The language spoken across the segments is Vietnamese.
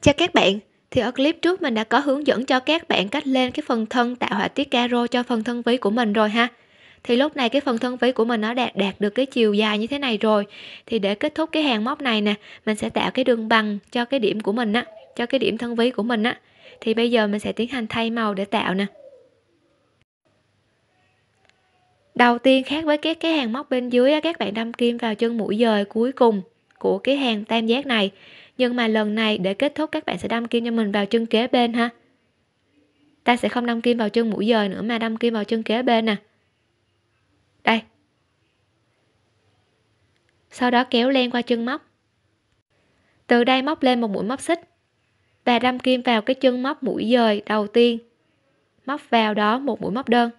Chào các bạn, thì ở clip trước mình đã có hướng dẫn cho các bạn cách lên cái phần thân tạo họa tiết caro cho phần thân ví của mình rồi ha. Thì lúc này cái phần thân ví của mình nó đạt đạt được cái chiều dài như thế này rồi. Thì để kết thúc cái hàng móc này nè, mình sẽ tạo cái đường bằng cho cái điểm của mình á, cho cái điểm thân ví của mình á. Thì bây giờ mình sẽ tiến hành thay màu để tạo nè. Đầu tiên khác với các cái hàng móc bên dưới á, các bạn đâm kim vào chân mũi dời cuối cùng của cái hàng tam giác này nhưng mà lần này để kết thúc các bạn sẽ đâm kim cho mình vào chân kế bên ha ta sẽ không đâm kim vào chân mũi dời nữa mà đâm kim vào chân kế bên nè đây sau đó kéo len qua chân móc từ đây móc lên một mũi móc xích và đâm kim vào cái chân móc mũi dời đầu tiên móc vào đó một mũi móc đơn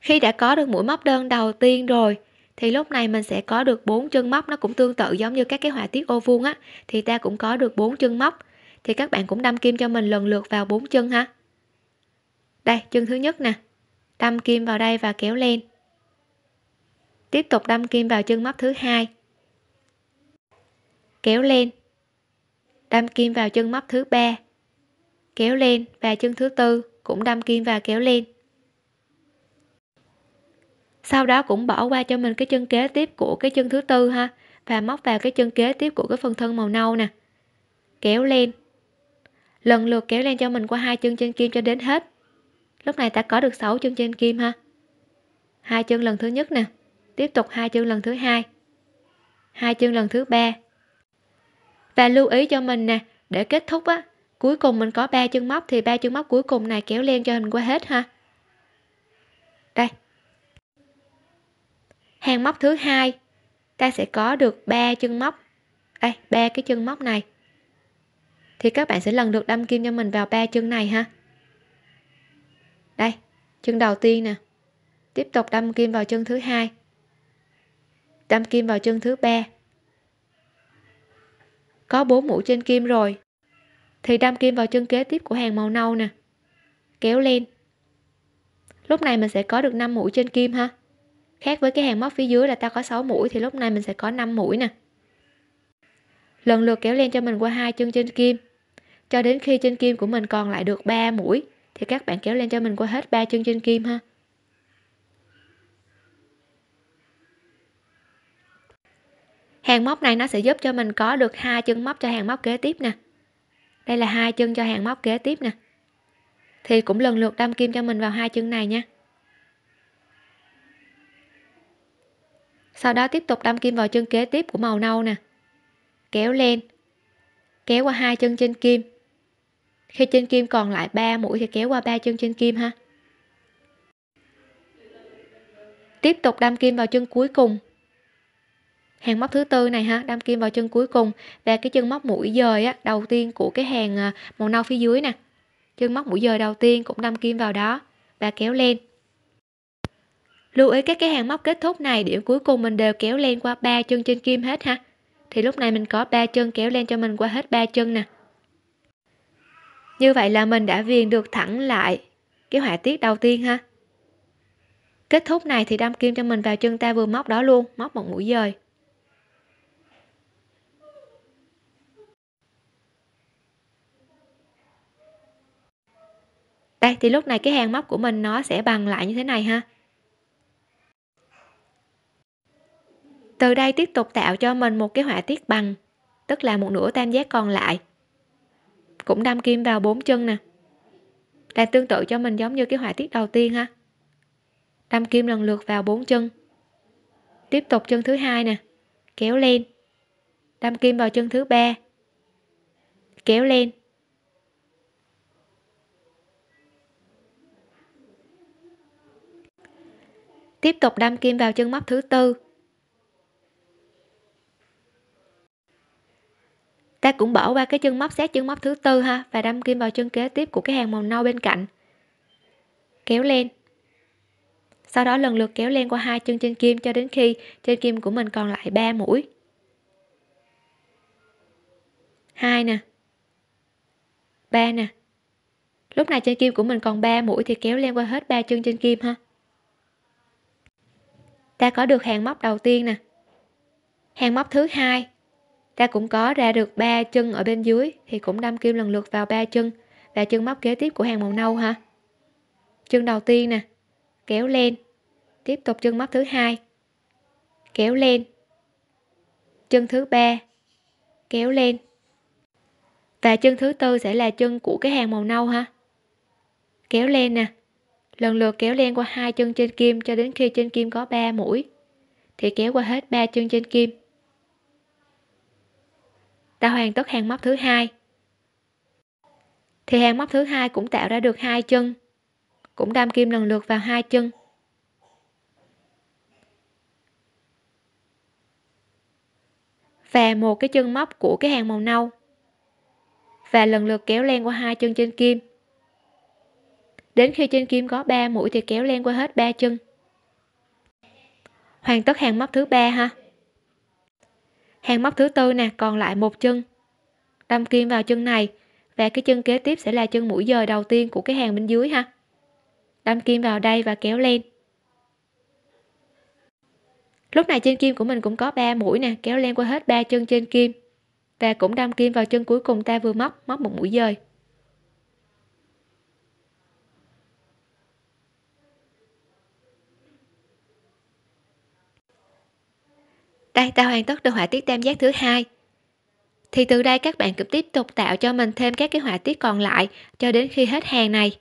khi đã có được mũi móc đơn đầu tiên rồi thì lúc này mình sẽ có được bốn chân móc nó cũng tương tự giống như các cái họa tiết ô vuông á thì ta cũng có được bốn chân móc thì các bạn cũng đâm kim cho mình lần lượt vào bốn chân ha đây chân thứ nhất nè đâm kim vào đây và kéo lên tiếp tục đâm kim vào chân móc thứ hai kéo lên đâm kim vào chân móc thứ ba kéo lên và chân thứ tư cũng đâm kim và kéo lên sau đó cũng bỏ qua cho mình cái chân kế tiếp của cái chân thứ tư ha và móc vào cái chân kế tiếp của cái phần thân màu nâu nè kéo lên lần lượt kéo lên cho mình qua hai chân trên kim cho đến hết lúc này ta có được 6 chân trên kim ha hai chân lần thứ nhất nè tiếp tục hai chân lần thứ hai hai chân lần thứ ba và lưu ý cho mình nè để kết thúc á cuối cùng mình có ba chân móc thì ba chân móc cuối cùng này kéo len cho mình qua hết ha đây hàng móc thứ hai ta sẽ có được ba chân móc đây ba cái chân móc này thì các bạn sẽ lần lượt đâm kim cho mình vào ba chân này ha đây chân đầu tiên nè tiếp tục đâm kim vào chân thứ hai đâm kim vào chân thứ ba có bốn mũi trên kim rồi thì đâm kim vào chân kế tiếp của hàng màu nâu nè kéo lên lúc này mình sẽ có được 5 mũi trên kim ha khác với cái hàng móc phía dưới là ta có 6 mũi thì lúc này mình sẽ có 5 mũi nè lần lượt kéo lên cho mình qua hai chân trên kim cho đến khi trên kim của mình còn lại được 3 mũi thì các bạn kéo lên cho mình qua hết ba chân trên kim ha hàng móc này nó sẽ giúp cho mình có được hai chân móc cho hàng móc kế tiếp nè đây là hai chân cho hàng móc kế tiếp nè thì cũng lần lượt đâm kim cho mình vào hai chân này nha sau đó tiếp tục đâm kim vào chân kế tiếp của màu nâu nè kéo lên kéo qua hai chân trên kim khi trên kim còn lại 3 mũi thì kéo qua ba chân trên kim ha tiếp tục đâm kim vào chân cuối cùng hàng móc thứ tư này ha đâm kim vào chân cuối cùng và cái chân móc mũi dời á, đầu tiên của cái hàng à, màu nâu phía dưới nè chân móc mũi dời đầu tiên cũng đâm kim vào đó và kéo lên lưu ý các cái hàng móc kết thúc này điểm cuối cùng mình đều kéo len qua ba chân trên kim hết ha thì lúc này mình có ba chân kéo len cho mình qua hết ba chân nè như vậy là mình đã viền được thẳng lại cái họa tiết đầu tiên ha kết thúc này thì đâm kim cho mình vào chân ta vừa móc đó luôn móc một mũi dời đây thì lúc này cái hàng móc của mình nó sẽ bằng lại như thế này ha từ đây tiếp tục tạo cho mình một cái họa tiết bằng tức là một nửa tam giác còn lại cũng đâm kim vào bốn chân nè là tương tự cho mình giống như cái họa tiết đầu tiên ha đâm kim lần lượt vào bốn chân tiếp tục chân thứ hai nè kéo lên đâm kim vào chân thứ ba kéo lên tiếp tục đâm kim vào chân móc thứ tư ta cũng bỏ qua cái chân móc xét chân móc thứ tư ha và đâm kim vào chân kế tiếp của cái hàng màu nâu bên cạnh kéo lên sau đó lần lượt kéo lên qua hai chân trên kim cho đến khi trên kim của mình còn lại 3 mũi hai nè ba nè lúc này trên kim của mình còn 3 mũi thì kéo lên qua hết ba chân trên kim ha ta có được hàng móc đầu tiên nè hàng móc thứ hai ta cũng có ra được ba chân ở bên dưới thì cũng đâm kim lần lượt vào ba chân và chân móc kế tiếp của hàng màu nâu ha chân đầu tiên nè kéo lên tiếp tục chân móc thứ hai kéo lên chân thứ ba kéo lên và chân thứ tư sẽ là chân của cái hàng màu nâu ha kéo lên nè lần lượt kéo lên qua hai chân trên kim cho đến khi trên kim có ba mũi thì kéo qua hết ba chân trên kim là hoàn tất hàng móc thứ hai thì hàng móc thứ hai cũng tạo ra được hai chân cũng đâm kim lần lượt vào hai chân và một cái chân móc của cái hàng màu nâu và lần lượt kéo len qua hai chân trên kim đến khi trên kim có 3 mũi thì kéo len qua hết ba chân hoàn tất hàng móc thứ ba ha hàng móc thứ tư nè còn lại một chân đâm kim vào chân này và cái chân kế tiếp sẽ là chân mũi dời đầu tiên của cái hàng bên dưới ha đâm kim vào đây và kéo lên lúc này trên kim của mình cũng có 3 mũi nè kéo lên qua hết ba chân trên kim và cũng đâm kim vào chân cuối cùng ta vừa móc móc một mũi dời đây ta hoàn tất được họa tiết tam giác thứ hai thì từ đây các bạn cũng tiếp tục tạo cho mình thêm các cái họa tiết còn lại cho đến khi hết hàng này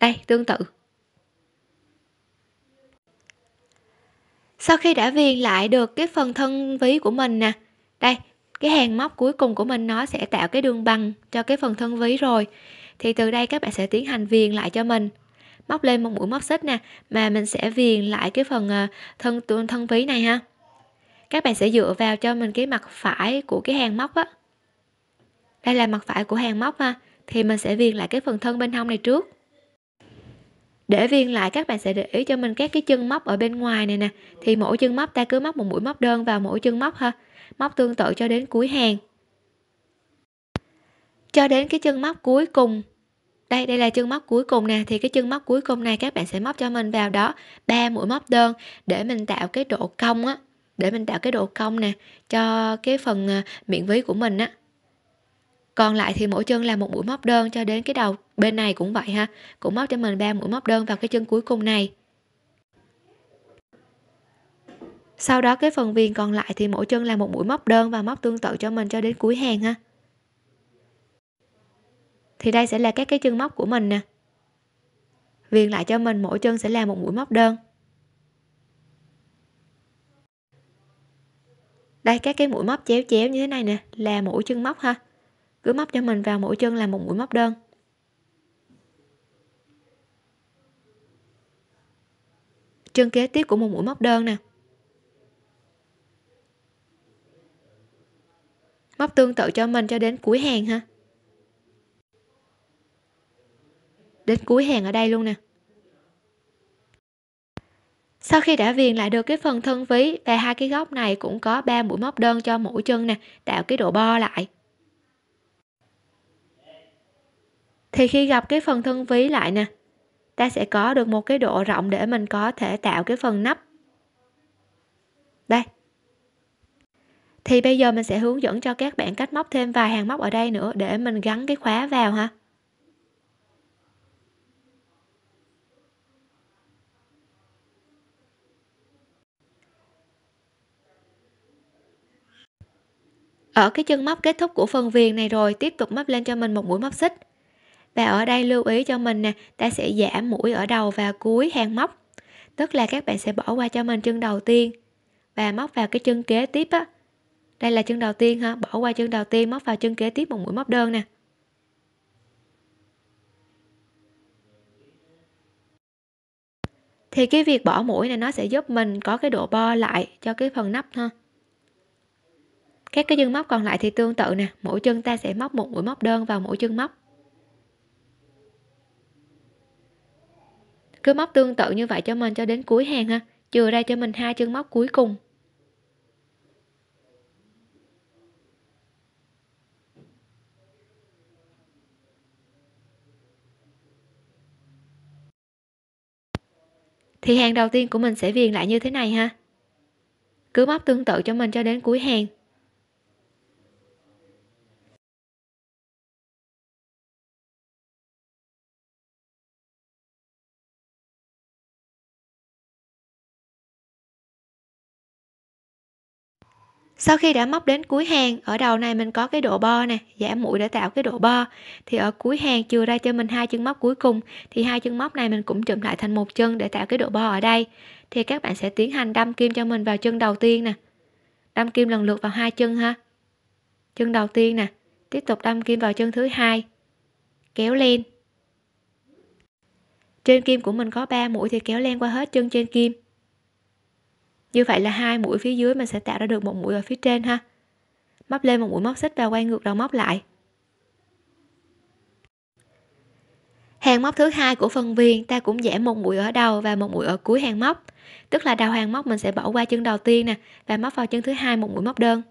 đây tương tự sau khi đã viền lại được cái phần thân ví của mình nè đây cái hàng móc cuối cùng của mình nó sẽ tạo cái đường bằng cho cái phần thân ví rồi thì từ đây các bạn sẽ tiến hành viền lại cho mình móc lên một mũi móc xích nè mà mình sẽ viền lại cái phần ờ, thân thân ví này ha các bạn sẽ dựa vào cho mình cái mặt phải của cái hàng móc á đây là mặt phải của hàng móc ha thì mình sẽ viền lại cái phần thân bên hông này trước để viền lại các bạn sẽ để ý cho mình các cái chân móc ở bên ngoài này nè thì mỗi chân móc ta cứ móc một mũi móc đơn vào mỗi chân móc ha móc tương tự cho đến cuối hàng cho đến cái chân móc cuối cùng đây đây là chân móc cuối cùng nè thì cái chân móc cuối cùng này các bạn sẽ móc cho mình vào đó ba mũi móc đơn để mình tạo cái độ cong á để mình tạo cái độ cong nè cho cái phần à, miệng ví của mình á còn lại thì mỗi chân là một mũi móc đơn cho đến cái đầu bên này cũng vậy ha cũng móc cho mình ba mũi móc đơn vào cái chân cuối cùng này sau đó cái phần viền còn lại thì mỗi chân là một mũi móc đơn và móc tương tự cho mình cho đến cuối hàng ha thì đây sẽ là các cái chân móc của mình nè viền lại cho mình mỗi chân sẽ là một mũi móc đơn đây các cái mũi móc chéo chéo như thế này nè là mũi chân móc ha cứ móc cho mình vào mỗi chân là một mũi móc đơn chân kế tiếp của một mũi móc đơn nè móc tương tự cho mình cho đến cuối hàng ha đến cuối hàng ở đây luôn nè sau khi đã viền lại được cái phần thân ví và hai cái góc này cũng có ba mũi móc đơn cho mỗi chân nè tạo cái độ bo lại thì khi gặp cái phần thân ví lại nè ta sẽ có được một cái độ rộng để mình có thể tạo cái phần nắp đây thì bây giờ mình sẽ hướng dẫn cho các bạn cách móc thêm vài hàng móc ở đây nữa để mình gắn cái khóa vào ha Ở cái chân móc kết thúc của phần viền này rồi tiếp tục móc lên cho mình một mũi móc xích. Và ở đây lưu ý cho mình nè, ta sẽ giảm mũi ở đầu và cuối hàng móc. Tức là các bạn sẽ bỏ qua cho mình chân đầu tiên và móc vào cái chân kế tiếp á. Đây là chân đầu tiên ha, bỏ qua chân đầu tiên móc vào chân kế tiếp một mũi móc đơn nè. Thì cái việc bỏ mũi này nó sẽ giúp mình có cái độ bo lại cho cái phần nắp ha các cái chân móc còn lại thì tương tự nè mỗi chân ta sẽ móc một mũi móc đơn vào mỗi chân móc cứ móc tương tự như vậy cho mình cho đến cuối hàng ha chừa ra cho mình hai chân móc cuối cùng thì hàng đầu tiên của mình sẽ viền lại như thế này ha cứ móc tương tự cho mình cho đến cuối hàng sau khi đã móc đến cuối hàng ở đầu này mình có cái độ bo nè giảm mũi để tạo cái độ bo thì ở cuối hàng chừa ra cho mình hai chân móc cuối cùng thì hai chân móc này mình cũng chụm lại thành một chân để tạo cái độ bo ở đây thì các bạn sẽ tiến hành đâm kim cho mình vào chân đầu tiên nè đâm kim lần lượt vào hai chân ha chân đầu tiên nè tiếp tục đâm kim vào chân thứ hai kéo lên trên kim của mình có 3 mũi thì kéo len qua hết chân trên kim như vậy là hai mũi phía dưới mình sẽ tạo ra được một mũi ở phía trên ha móc lên một mũi móc xích và quay ngược đầu móc lại hàng móc thứ hai của phần viền ta cũng giảm một mũi ở đầu và một mũi ở cuối hàng móc tức là đầu hàng móc mình sẽ bỏ qua chân đầu tiên nè và móc vào chân thứ hai một mũi móc đơn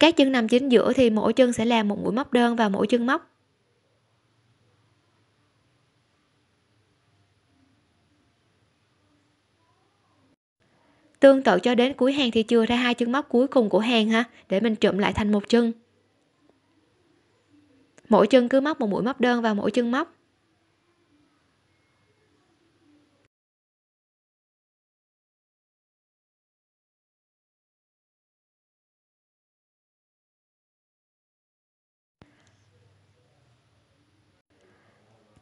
các chân nằm chính giữa thì mỗi chân sẽ làm một mũi móc đơn vào mỗi chân móc tương tự cho đến cuối hàng thì chưa ra hai chân móc cuối cùng của hàng ha để mình trộm lại thành một chân mỗi chân cứ móc một mũi móc đơn vào mỗi chân móc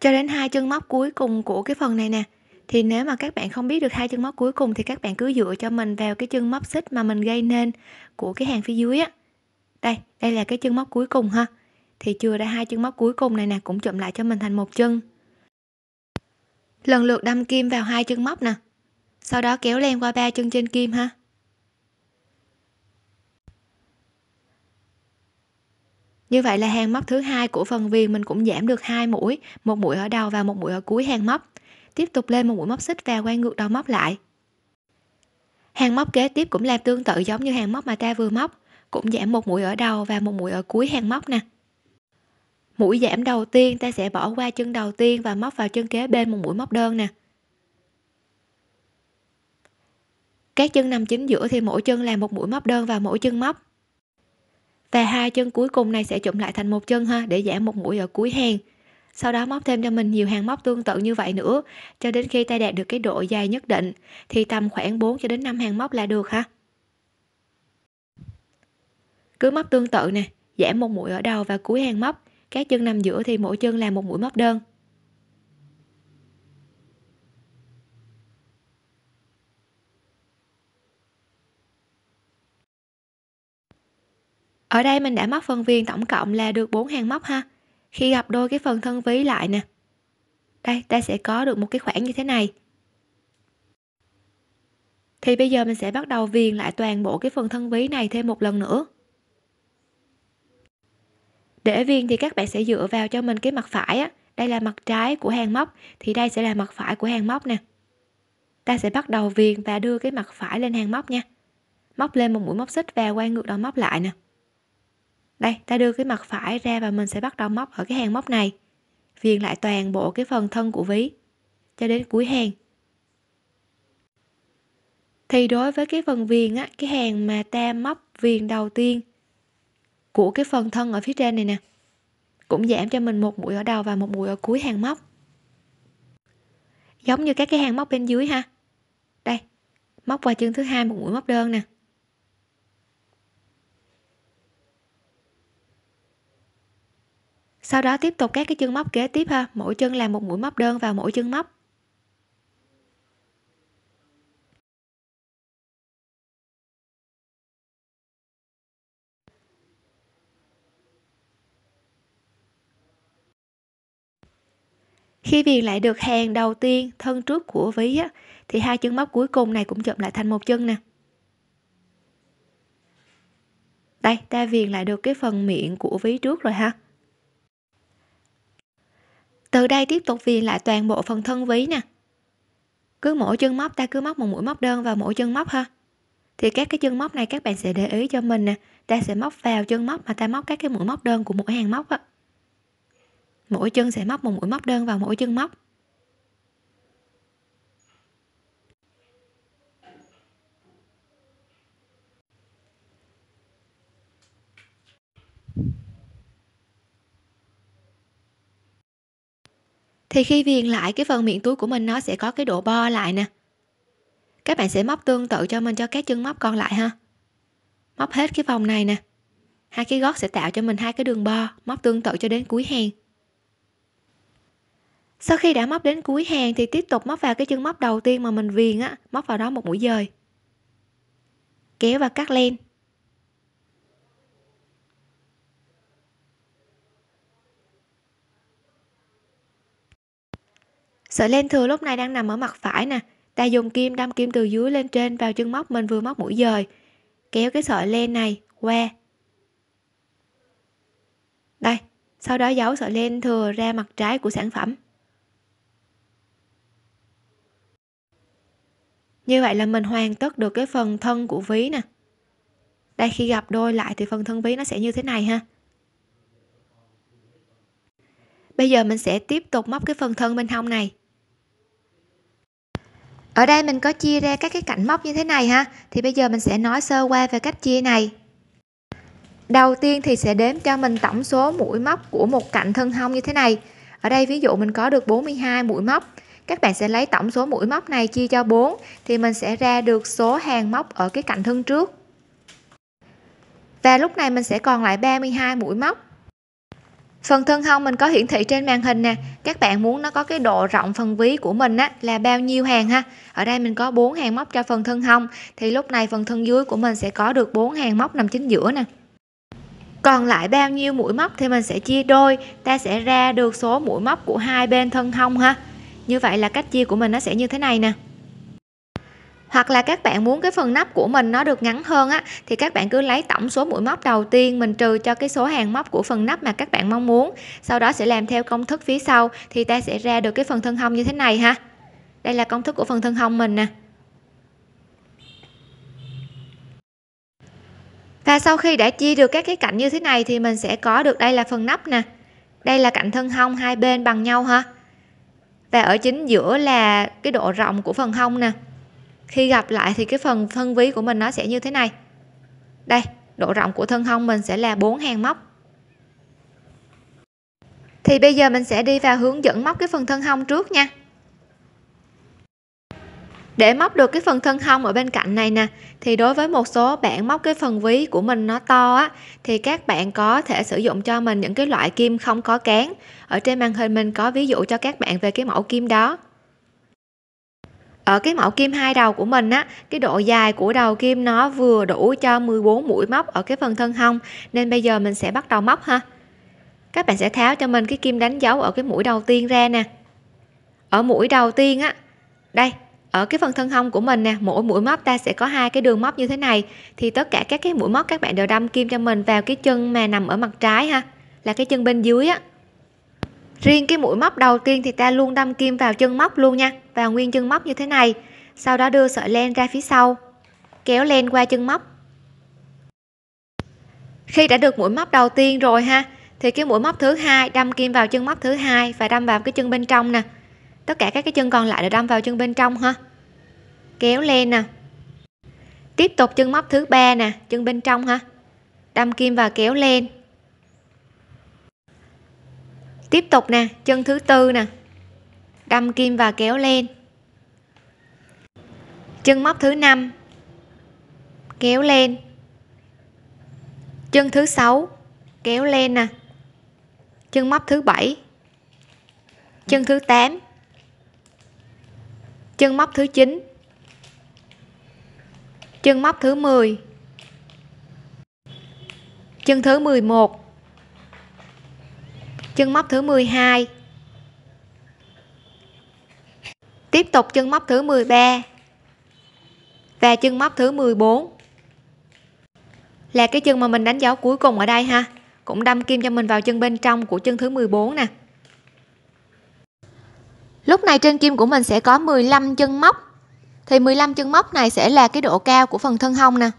cho đến hai chân móc cuối cùng của cái phần này nè thì nếu mà các bạn không biết được hai chân móc cuối cùng thì các bạn cứ dựa cho mình vào cái chân móc xích mà mình gây nên của cái hàng phía dưới á đây đây là cái chân móc cuối cùng ha thì chưa ra hai chân móc cuối cùng này nè cũng chụm lại cho mình thành một chân lần lượt đâm kim vào hai chân móc nè sau đó kéo len qua ba chân trên kim ha như vậy là hàng móc thứ hai của phần viền mình cũng giảm được hai mũi một mũi ở đầu và một mũi ở cuối hàng móc tiếp tục lên một mũi móc xích và quay ngược đầu móc lại hàng móc kế tiếp cũng làm tương tự giống như hàng móc mà ta vừa móc cũng giảm một mũi ở đầu và một mũi ở cuối hàng móc nè mũi giảm đầu tiên ta sẽ bỏ qua chân đầu tiên và móc vào chân kế bên một mũi móc đơn nè các chân nằm chính giữa thì mỗi chân làm một mũi móc đơn vào mỗi chân móc và hai chân cuối cùng này sẽ chụm lại thành một chân ha để giảm một mũi ở cuối hàng sau đó móc thêm cho mình nhiều hàng móc tương tự như vậy nữa cho đến khi tay đạt được cái độ dài nhất định thì tầm khoảng 4 cho đến 5 hàng móc là được ha cứ móc tương tự nè giảm một mũi ở đầu và cuối hàng móc các chân nằm giữa thì mỗi chân là một mũi móc đơn ở đây mình đã móc phần viền tổng cộng là được 4 hàng móc ha khi gặp đôi cái phần thân ví lại nè đây ta sẽ có được một cái khoảng như thế này thì bây giờ mình sẽ bắt đầu viền lại toàn bộ cái phần thân ví này thêm một lần nữa để viền thì các bạn sẽ dựa vào cho mình cái mặt phải á đây là mặt trái của hàng móc thì đây sẽ là mặt phải của hàng móc nè ta sẽ bắt đầu viền và đưa cái mặt phải lên hàng móc nha móc lên một mũi móc xích và quay ngược đầu móc lại nè đây ta đưa cái mặt phải ra và mình sẽ bắt đầu móc ở cái hàng móc này viền lại toàn bộ cái phần thân của ví cho đến cuối hàng thì đối với cái phần viền á cái hàng mà ta móc viền đầu tiên của cái phần thân ở phía trên này nè cũng giảm cho mình một mũi ở đầu và một mũi ở cuối hàng móc giống như các cái hàng móc bên dưới ha đây móc vào chân thứ hai một mũi móc đơn nè sau đó tiếp tục các cái chân móc kế tiếp ha mỗi chân làm một mũi móc đơn vào mỗi chân móc khi viền lại được hàng đầu tiên thân trước của ví á, thì hai chân móc cuối cùng này cũng chụm lại thành một chân nè đây ta viền lại được cái phần miệng của ví trước rồi ha từ đây tiếp tục viền lại toàn bộ phần thân ví nè cứ mỗi chân móc ta cứ móc một mũi móc đơn vào mỗi chân móc ha thì các cái chân móc này các bạn sẽ để ý cho mình nè ta sẽ móc vào chân móc mà ta móc các cái mũi móc đơn của mỗi hàng móc á mỗi chân sẽ móc một mũi móc đơn vào mỗi chân móc thì khi viền lại cái phần miệng túi của mình nó sẽ có cái độ bo lại nè các bạn sẽ móc tương tự cho mình cho các chân móc còn lại ha móc hết cái vòng này nè hai cái gót sẽ tạo cho mình hai cái đường bo móc tương tự cho đến cuối hàng sau khi đã móc đến cuối hàng thì tiếp tục móc vào cái chân móc đầu tiên mà mình viền á móc vào đó một mũi dời kéo và cắt len sợi len thừa lúc này đang nằm ở mặt phải nè ta dùng kim đâm kim từ dưới lên trên vào chân móc mình vừa móc mũi dời kéo cái sợi len này qua đây sau đó giấu sợi len thừa ra mặt trái của sản phẩm như vậy là mình hoàn tất được cái phần thân của ví nè đây khi gặp đôi lại thì phần thân ví nó sẽ như thế này ha bây giờ mình sẽ tiếp tục móc cái phần thân bên hông này ở đây mình có chia ra các cái cạnh móc như thế này ha thì bây giờ mình sẽ nói sơ qua về cách chia này đầu tiên thì sẽ đếm cho mình tổng số mũi móc của một cạnh thân hông như thế này ở đây ví dụ mình có được 42 mũi móc các bạn sẽ lấy tổng số mũi móc này chia cho 4 thì mình sẽ ra được số hàng móc ở cái cạnh thân trước và lúc này mình sẽ còn lại 32 mũi móc phần thân hông mình có hiển thị trên màn hình nè các bạn muốn nó có cái độ rộng phần ví của mình á là bao nhiêu hàng ha ở đây mình có 4 hàng móc cho phần thân hông thì lúc này phần thân dưới của mình sẽ có được 4 hàng móc nằm chính giữa nè còn lại bao nhiêu mũi móc thì mình sẽ chia đôi ta sẽ ra được số mũi móc của hai bên thân hông ha như vậy là cách chia của mình nó sẽ như thế này nè hoặc là các bạn muốn cái phần nắp của mình nó được ngắn hơn á thì các bạn cứ lấy tổng số mũi móc đầu tiên mình trừ cho cái số hàng móc của phần nắp mà các bạn mong muốn sau đó sẽ làm theo công thức phía sau thì ta sẽ ra được cái phần thân hông như thế này ha đây là công thức của phần thân hông mình nè và sau khi đã chia được các cái cạnh như thế này thì mình sẽ có được đây là phần nắp nè đây là cạnh thân hông hai bên bằng nhau ha và ở chính giữa là cái độ rộng của phần hông nè khi gặp lại thì cái phần thân ví của mình nó sẽ như thế này đây độ rộng của thân hông mình sẽ là bốn hàng móc thì bây giờ mình sẽ đi vào hướng dẫn móc cái phần thân hông trước nha để móc được cái phần thân hông ở bên cạnh này nè thì đối với một số bạn móc cái phần ví của mình nó to á thì các bạn có thể sử dụng cho mình những cái loại kim không có cán ở trên màn hình mình có ví dụ cho các bạn về cái mẫu kim đó ở ờ, cái mẫu kim hai đầu của mình á cái độ dài của đầu kim nó vừa đủ cho 14 mũi móc ở cái phần thân hông nên bây giờ mình sẽ bắt đầu móc ha các bạn sẽ tháo cho mình cái kim đánh dấu ở cái mũi đầu tiên ra nè ở mũi đầu tiên á đây ở cái phần thân hông của mình nè mỗi mũi móc ta sẽ có hai cái đường móc như thế này thì tất cả các cái mũi móc các bạn đều đâm kim cho mình vào cái chân mà nằm ở mặt trái ha là cái chân bên dưới á riêng cái mũi móc đầu tiên thì ta luôn đâm kim vào chân móc luôn nha và nguyên chân móc như thế này sau đó đưa sợi len ra phía sau kéo len qua chân móc khi đã được mũi móc đầu tiên rồi ha thì cái mũi móc thứ hai đâm kim vào chân móc thứ hai và đâm vào cái chân bên trong nè tất cả các cái chân còn lại đều đâm vào chân bên trong ha kéo len nè tiếp tục chân móc thứ ba nè chân bên trong ha đâm kim và kéo lên tiếp tục nè chân thứ tư nè đâm kim và kéo lên chân móc thứ năm kéo lên chân thứ sáu kéo lên nè chân móc thứ bảy chân thứ 8 chân móc thứ 9 chân móc thứ 10 chân thứ 11 chân móc thứ 12 tiếp tục chân móc thứ 13 và chân móc thứ 14 là cái chân mà mình đánh dấu cuối cùng ở đây ha cũng đâm kim cho mình vào chân bên trong của chân thứ 14 nè lúc này trên kim của mình sẽ có 15 chân móc thì 15 chân móc này sẽ là cái độ cao của phần thân hông nè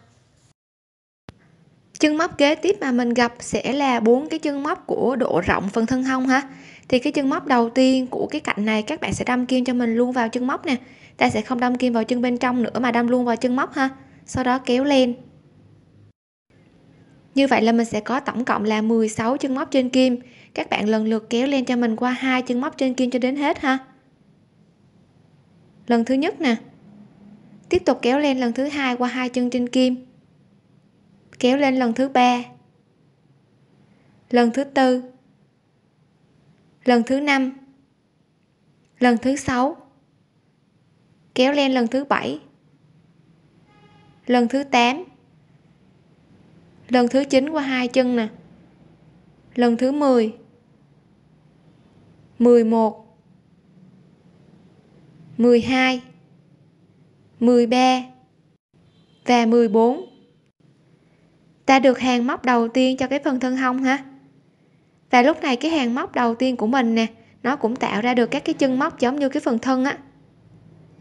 chân móc kế tiếp mà mình gặp sẽ là bốn cái chân móc của độ rộng phần thân hông ha thì cái chân móc đầu tiên của cái cạnh này các bạn sẽ đâm kim cho mình luôn vào chân móc nè ta sẽ không đâm kim vào chân bên trong nữa mà đâm luôn vào chân móc ha sau đó kéo lên như vậy là mình sẽ có tổng cộng là 16 chân móc trên kim các bạn lần lượt kéo lên cho mình qua hai chân móc trên kim cho đến hết ha lần thứ nhất nè tiếp tục kéo lên lần thứ hai qua hai chân trên kim kéo lên lần thứ ba lần thứ tư lần thứ năm lần thứ sáu kéo lên lần thứ bảy lần thứ tám, lần thứ chín qua hai chân nè lần thứ mười, mười một, mười hai, mười ba và mười bốn ta được hàng móc đầu tiên cho cái phần thân hông ha và lúc này cái hàng móc đầu tiên của mình nè nó cũng tạo ra được các cái chân móc giống như cái phần thân á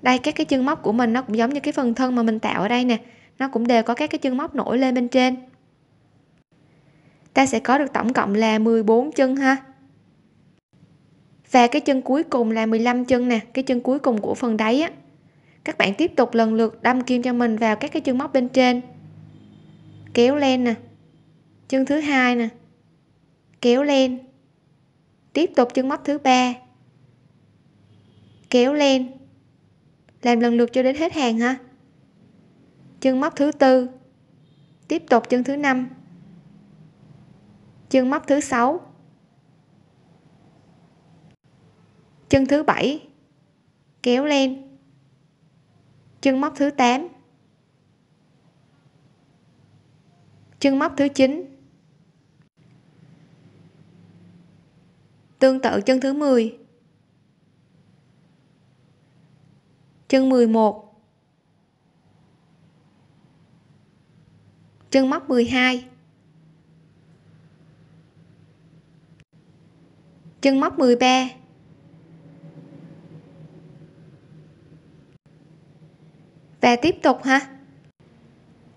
đây các cái chân móc của mình nó cũng giống như cái phần thân mà mình tạo ở đây nè nó cũng đều có các cái chân móc nổi lên bên trên ta sẽ có được tổng cộng là 14 chân ha và cái chân cuối cùng là 15 chân nè cái chân cuối cùng của phần đáy á các bạn tiếp tục lần lượt đâm kim cho mình vào các cái chân móc bên trên kéo lên nè chân thứ hai nè kéo lên tiếp tục chân móc thứ ba kéo lên làm lần lượt cho đến hết hàng ha chân móc thứ tư tiếp tục chân thứ năm chân móc thứ sáu chân thứ bảy kéo lên chân móc thứ 8 chân móc thứ 9 tương tự chân thứ 10 chân 11 chân móc 12 chân móc 13 và tiếp tục ha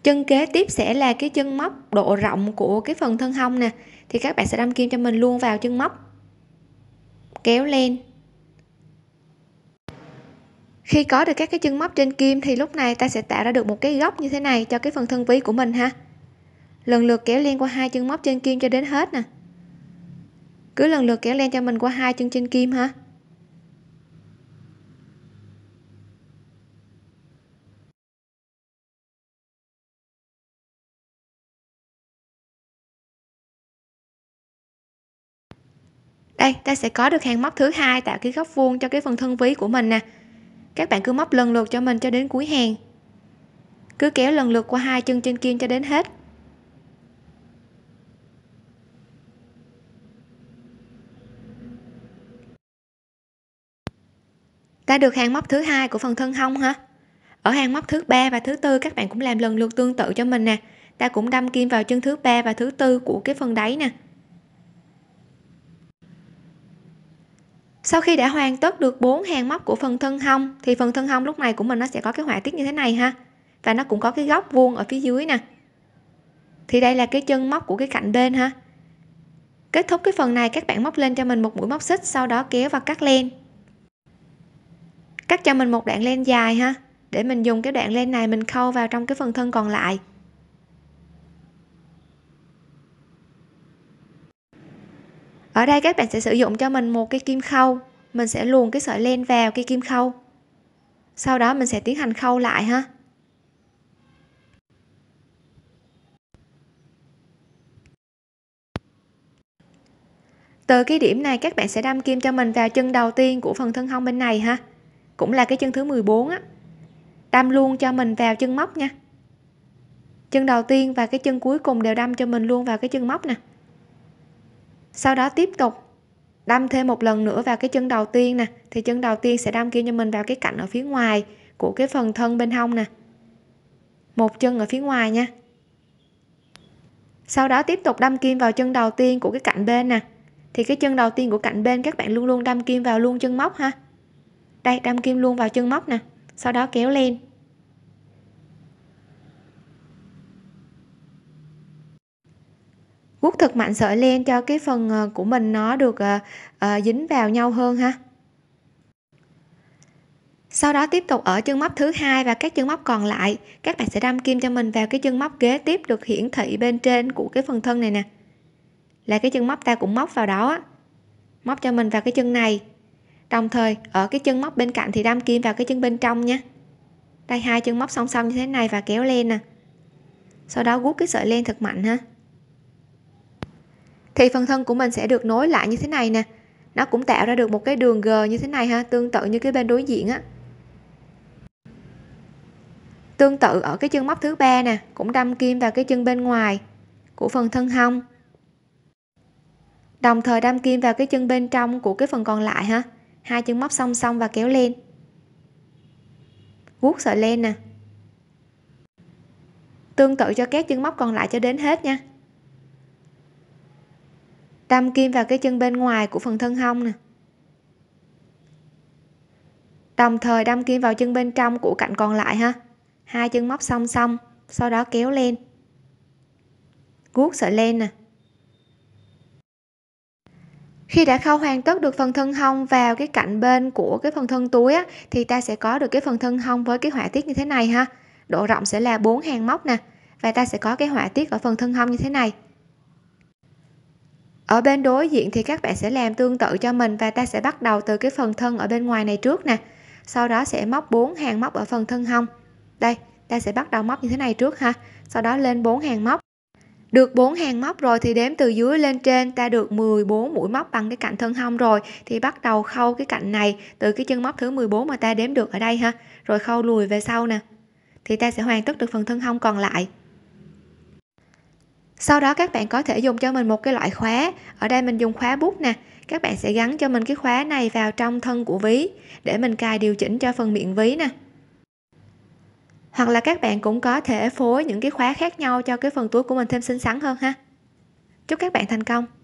chân kế tiếp sẽ là cái chân móc độ rộng của cái phần thân hông nè thì các bạn sẽ đâm kim cho mình luôn vào chân móc kéo lên khi có được các cái chân móc trên kim thì lúc này ta sẽ tạo ra được một cái góc như thế này cho cái phần thân ví của mình ha lần lượt kéo len qua hai chân móc trên kim cho đến hết nè cứ lần lượt kéo len cho mình qua hai chân trên kim ha đây ta sẽ có được hàng móc thứ hai tạo cái góc vuông cho cái phần thân ví của mình nè các bạn cứ móc lần lượt cho mình cho đến cuối hàng cứ kéo lần lượt qua hai chân trên kim cho đến hết ta được hàng móc thứ hai của phần thân hông hả ở hàng móc thứ ba và thứ tư các bạn cũng làm lần lượt tương tự cho mình nè ta cũng đâm kim vào chân thứ ba và thứ tư của cái phần đáy nè sau khi đã hoàn tất được bốn hàng móc của phần thân hông thì phần thân hông lúc này của mình nó sẽ có cái họa tiết như thế này ha và nó cũng có cái góc vuông ở phía dưới nè thì đây là cái chân móc của cái cạnh bên ha kết thúc cái phần này các bạn móc lên cho mình một mũi móc xích sau đó kéo và cắt len cắt cho mình một đoạn len dài ha để mình dùng cái đoạn len này mình khâu vào trong cái phần thân còn lại ở đây các bạn sẽ sử dụng cho mình một cái kim khâu mình sẽ luồn cái sợi len vào cái kim khâu sau đó mình sẽ tiến hành khâu lại ha từ cái điểm này các bạn sẽ đâm kim cho mình vào chân đầu tiên của phần thân hông bên này ha cũng là cái chân thứ 14 á đâm luôn cho mình vào chân móc nha chân đầu tiên và cái chân cuối cùng đều đâm cho mình luôn vào cái chân móc nè sau đó tiếp tục đâm thêm một lần nữa vào cái chân đầu tiên nè thì chân đầu tiên sẽ đâm kim cho mình vào cái cạnh ở phía ngoài của cái phần thân bên hông nè một chân ở phía ngoài nha sau đó tiếp tục đâm kim vào chân đầu tiên của cái cạnh bên nè thì cái chân đầu tiên của cạnh bên các bạn luôn luôn đâm kim vào luôn chân móc ha đây đâm kim luôn vào chân móc nè sau đó kéo lên vuốt thật mạnh sợi len cho cái phần ờ, của mình nó được ờ, ờ, dính vào nhau hơn ha sau đó tiếp tục ở chân móc thứ hai và các chân móc còn lại các bạn sẽ đâm kim cho mình vào cái chân móc kế tiếp được hiển thị bên trên của cái phần thân này nè là cái chân móc ta cũng móc vào đó móc cho mình vào cái chân này đồng thời ở cái chân móc bên cạnh thì đâm kim vào cái chân bên trong nha đây hai chân móc song song như thế này và kéo lên nè sau đó gút cái sợi len thật mạnh ha thì phần thân của mình sẽ được nối lại như thế này nè nó cũng tạo ra được một cái đường g như thế này ha tương tự như cái bên đối diện á tương tự ở cái chân móc thứ ba nè cũng đâm kim vào cái chân bên ngoài của phần thân hông đồng thời đâm kim vào cái chân bên trong của cái phần còn lại ha hai chân móc song song và kéo lên vuốt sợi len nè tương tự cho các chân móc còn lại cho đến hết nha đâm kim vào cái chân bên ngoài của phần thân hông nè đồng thời đâm kim vào chân bên trong của cạnh còn lại ha hai chân móc song song sau đó kéo lên guốc sợi lên nè khi đã khâu hoàn tất được phần thân hông vào cái cạnh bên của cái phần thân túi á, thì ta sẽ có được cái phần thân hông với cái họa tiết như thế này ha độ rộng sẽ là bốn hàng móc nè và ta sẽ có cái họa tiết ở phần thân hông như thế này ở bên đối diện thì các bạn sẽ làm tương tự cho mình và ta sẽ bắt đầu từ cái phần thân ở bên ngoài này trước nè sau đó sẽ móc 4 hàng móc ở phần thân hông đây ta sẽ bắt đầu móc như thế này trước ha sau đó lên 4 hàng móc được 4 hàng móc rồi thì đếm từ dưới lên trên ta được 14 mũi móc bằng cái cạnh thân hông rồi thì bắt đầu khâu cái cạnh này từ cái chân móc thứ 14 mà ta đếm được ở đây ha rồi khâu lùi về sau nè thì ta sẽ hoàn tất được phần thân hông còn lại sau đó các bạn có thể dùng cho mình một cái loại khóa ở đây mình dùng khóa bút nè các bạn sẽ gắn cho mình cái khóa này vào trong thân của ví để mình cài điều chỉnh cho phần miệng ví nè hoặc là các bạn cũng có thể phối những cái khóa khác nhau cho cái phần túi của mình thêm xinh xắn hơn ha chúc các bạn thành công